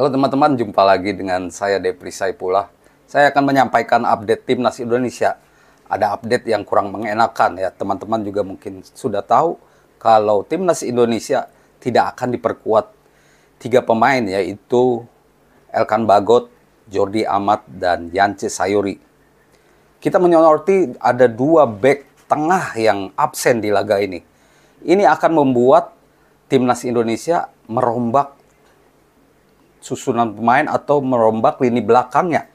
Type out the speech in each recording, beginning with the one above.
Halo teman-teman, jumpa lagi dengan saya Depri Saipullah. Saya akan menyampaikan update timnas Indonesia. Ada update yang kurang mengenakan ya, teman-teman juga mungkin sudah tahu kalau timnas Indonesia tidak akan diperkuat tiga pemain yaitu Elkan Bagot, Jordi Amat dan Yance Sayuri. Kita menyoroti ada dua back tengah yang absen di laga ini. Ini akan membuat timnas Indonesia merombak susunan pemain atau merombak lini belakangnya.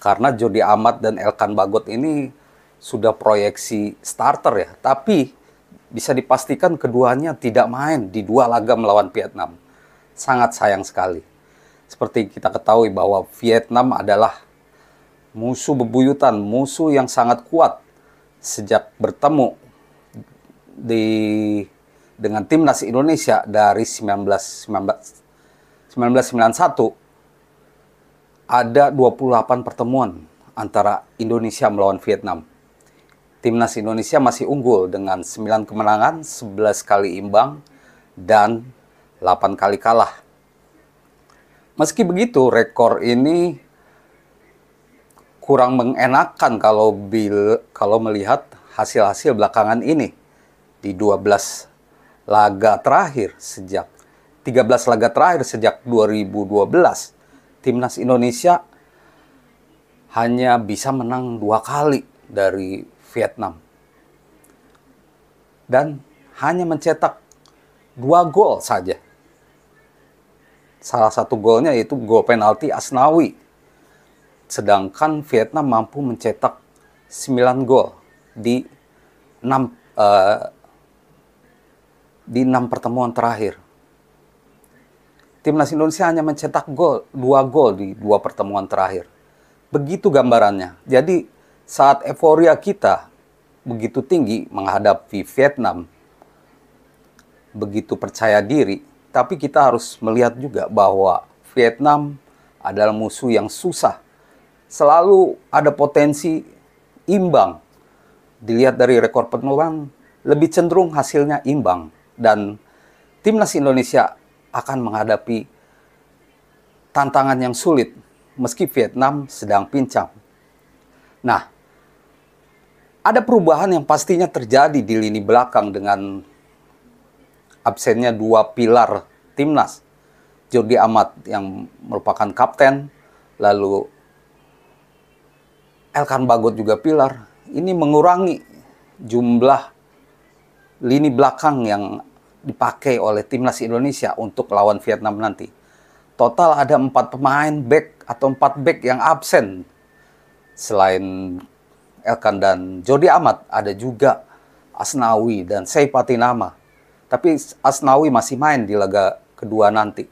Karena Jody Amat dan Elkan Bagot ini sudah proyeksi starter ya. Tapi bisa dipastikan keduanya tidak main di dua laga melawan Vietnam. Sangat sayang sekali. Seperti kita ketahui bahwa Vietnam adalah musuh bebuyutan, musuh yang sangat kuat sejak bertemu di dengan timnas Indonesia dari 19, 19 1991 ada 28 pertemuan antara Indonesia melawan Vietnam. Timnas Indonesia masih unggul dengan 9 kemenangan, 11 kali imbang, dan 8 kali kalah. Meski begitu, rekor ini kurang mengenakan kalau bil kalau melihat hasil-hasil belakangan ini di 12 laga terakhir sejak 13 laga terakhir sejak 2012, timnas Indonesia hanya bisa menang dua kali dari Vietnam. Dan hanya mencetak dua gol saja. Salah satu golnya yaitu gol penalti Asnawi. Sedangkan Vietnam mampu mencetak 9 gol di 6 uh, eh, di 6 pertemuan terakhir timnas Indonesia hanya mencetak gol dua gol di dua pertemuan terakhir. Begitu gambarannya. Jadi saat euforia kita begitu tinggi menghadapi Vietnam, begitu percaya diri, tapi kita harus melihat juga bahwa Vietnam adalah musuh yang susah. Selalu ada potensi imbang. Dilihat dari rekor penurunan, lebih cenderung hasilnya imbang. Dan timnas Indonesia akan menghadapi tantangan yang sulit meski Vietnam sedang pincang. Nah, ada perubahan yang pastinya terjadi di lini belakang dengan absennya dua pilar timnas. Jordi Amat yang merupakan kapten, lalu Elkan Bagot juga pilar. Ini mengurangi jumlah lini belakang yang dipakai oleh timnas Indonesia untuk lawan Vietnam nanti. Total ada empat pemain back atau empat back yang absen. Selain Elkan dan Jody Ahmad, ada juga Asnawi dan Nama Tapi Asnawi masih main di laga kedua nanti.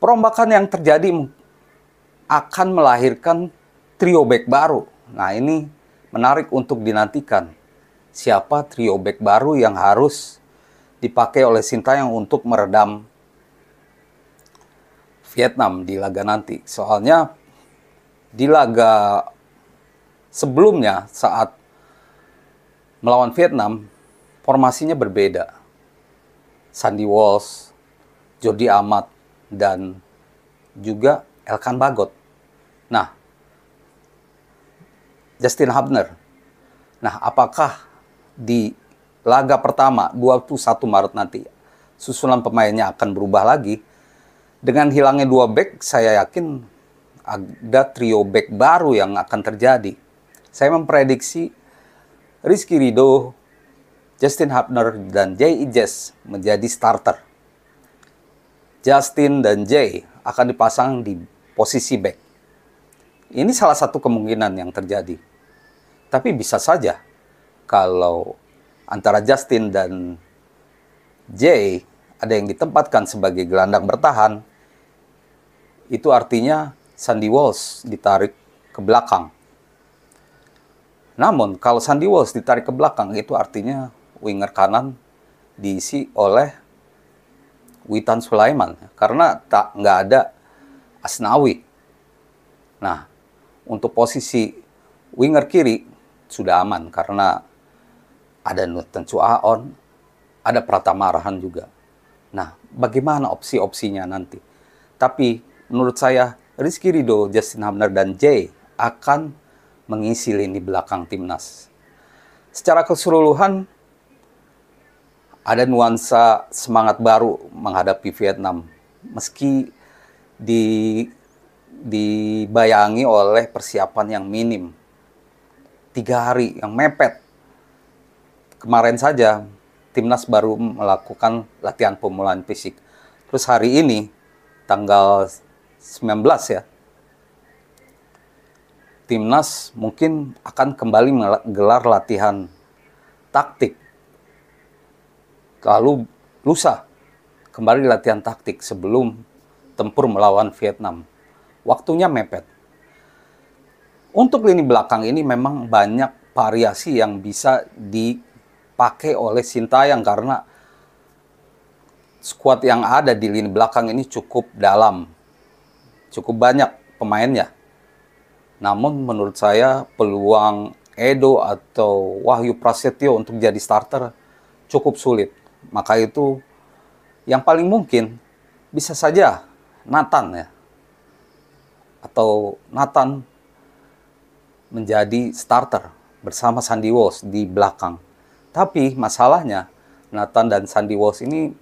Perombakan yang terjadi akan melahirkan trio back baru. Nah ini menarik untuk dinantikan. Siapa trio back baru yang harus dipakai oleh Sintayong untuk meredam Vietnam di laga nanti. Soalnya di laga sebelumnya saat melawan Vietnam, formasinya berbeda. Sandy Walls Jordi Amat, dan juga Elkan Bagot. Nah, Justin Hubner. Nah, apakah di laga pertama 21 Maret nanti susunan pemainnya akan berubah lagi. Dengan hilangnya dua back, saya yakin ada trio back baru yang akan terjadi. Saya memprediksi Rizky Rido, Justin Hapner, dan Jay Ijes menjadi starter. Justin dan Jay akan dipasang di posisi back. Ini salah satu kemungkinan yang terjadi. Tapi bisa saja kalau antara Justin dan Jay ada yang ditempatkan sebagai gelandang bertahan, itu artinya Sandy Walsh ditarik ke belakang. Namun kalau Sandy Walsh ditarik ke belakang itu artinya winger kanan diisi oleh Witan Sulaiman karena tak nggak ada Asnawi. Nah, untuk posisi winger kiri sudah aman karena ada Nutan Cuaon, ada Pratama Arahan juga. Nah, bagaimana opsi-opsinya nanti? Tapi menurut saya Rizky Rido, Justin Hamner, dan Jay akan mengisi lini belakang timnas. Secara keseluruhan, ada nuansa semangat baru menghadapi Vietnam. Meski di, dibayangi oleh persiapan yang minim. Tiga hari yang mepet kemarin saja timnas baru melakukan latihan pemulihan fisik. Terus hari ini tanggal 19 ya. Timnas mungkin akan kembali menggelar latihan taktik. Lalu lusa kembali latihan taktik sebelum tempur melawan Vietnam. Waktunya mepet. Untuk lini belakang ini memang banyak variasi yang bisa di dipakai oleh Sintayang karena skuad yang ada di lini belakang ini cukup dalam. Cukup banyak pemainnya. Namun menurut saya peluang Edo atau Wahyu Prasetyo untuk jadi starter cukup sulit. Maka itu yang paling mungkin bisa saja Nathan ya. Atau Nathan menjadi starter bersama Sandy Walsh di belakang. Tapi masalahnya Nathan dan Sandy Walsh ini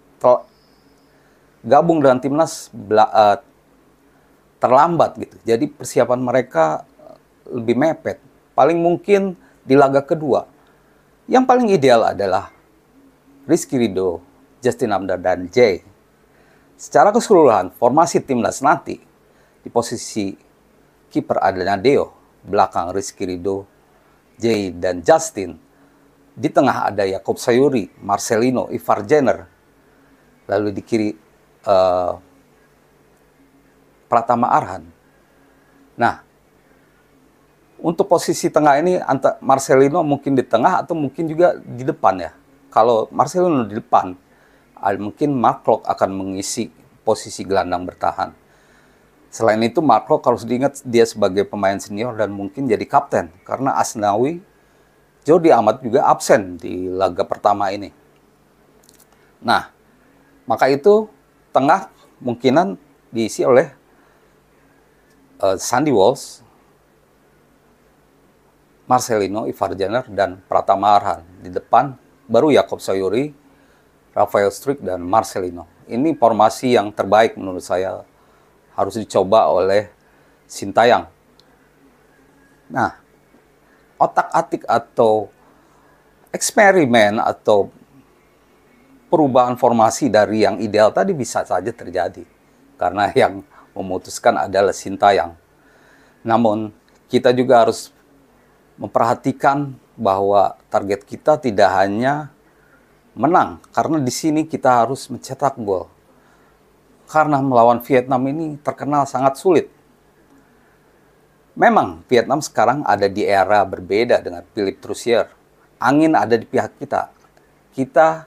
gabung dengan timnas uh, terlambat gitu. Jadi persiapan mereka eh, lebih mepet. Paling mungkin di laga kedua. Yang paling ideal adalah Rizky Rido, Justin Hamdan dan Jay. Secara keseluruhan, formasi timnas nanti di posisi kiper adalah Deo, belakang Rizky Rido, Jay dan Justin di tengah ada Yakob Sayuri, Marcelino, Ivar Jenner. Lalu di kiri uh, Pratama Arhan. Nah, untuk posisi tengah ini Marcelino mungkin di tengah atau mungkin juga di depan ya. Kalau Marcelino di depan, ah, mungkin Mark Locke akan mengisi posisi gelandang bertahan. Selain itu, Mark Locke harus diingat dia sebagai pemain senior dan mungkin jadi kapten karena Asnawi Jordi Amat juga absen di laga pertama ini. Nah, maka itu tengah mungkinan diisi oleh uh, Sandy Walls, Marcelino, Ivar Jenner, dan Pratama Arhan. Di depan baru Yakob Sayuri, Rafael Strik, dan Marcelino. Ini formasi yang terbaik menurut saya harus dicoba oleh Sintayang. Nah, otak-atik atau eksperimen atau perubahan formasi dari yang ideal tadi bisa saja terjadi. Karena yang memutuskan adalah Sintayang. Namun kita juga harus memperhatikan bahwa target kita tidak hanya menang karena di sini kita harus mencetak gol. Karena melawan Vietnam ini terkenal sangat sulit Memang Vietnam sekarang ada di era berbeda dengan Philip Trussier. Angin ada di pihak kita. Kita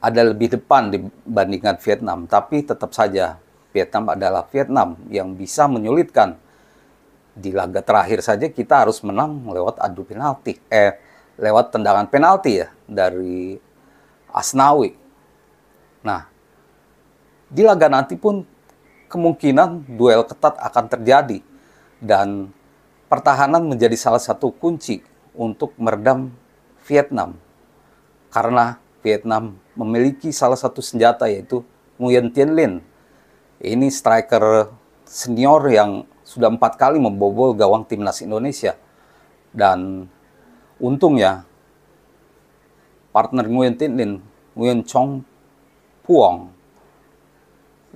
ada lebih depan dibandingkan Vietnam, tapi tetap saja Vietnam adalah Vietnam yang bisa menyulitkan. Di laga terakhir saja kita harus menang lewat adu penalti, eh lewat tendangan penalti ya dari Asnawi. Nah, di laga nanti pun kemungkinan duel ketat akan terjadi dan pertahanan menjadi salah satu kunci untuk meredam Vietnam karena Vietnam memiliki salah satu senjata yaitu Nguyen Tien Lin. Ini striker senior yang sudah empat kali membobol gawang timnas Indonesia. Dan untungnya partner Nguyen Tien Lin, Nguyen Chong Puong,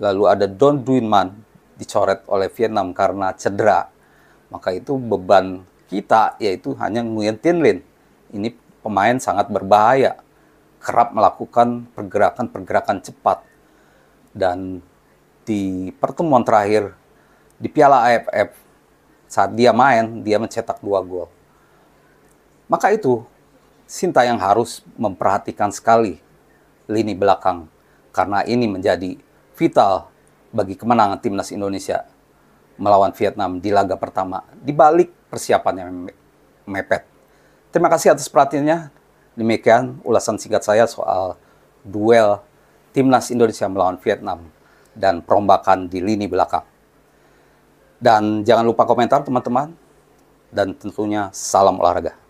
lalu ada Don Duinman, dicoret oleh Vietnam karena cedera, maka itu beban kita yaitu hanya Nguyen Tin Lin. Ini pemain sangat berbahaya, kerap melakukan pergerakan-pergerakan cepat. Dan di pertemuan terakhir di Piala AFF saat dia main, dia mencetak dua gol. Maka itu Sinta yang harus memperhatikan sekali lini belakang karena ini menjadi vital bagi kemenangan timnas Indonesia melawan Vietnam di laga pertama di balik persiapan yang mepet. Terima kasih atas perhatiannya. Demikian ulasan singkat saya soal duel timnas Indonesia melawan Vietnam dan perombakan di lini belakang. Dan jangan lupa komentar teman-teman dan tentunya salam olahraga.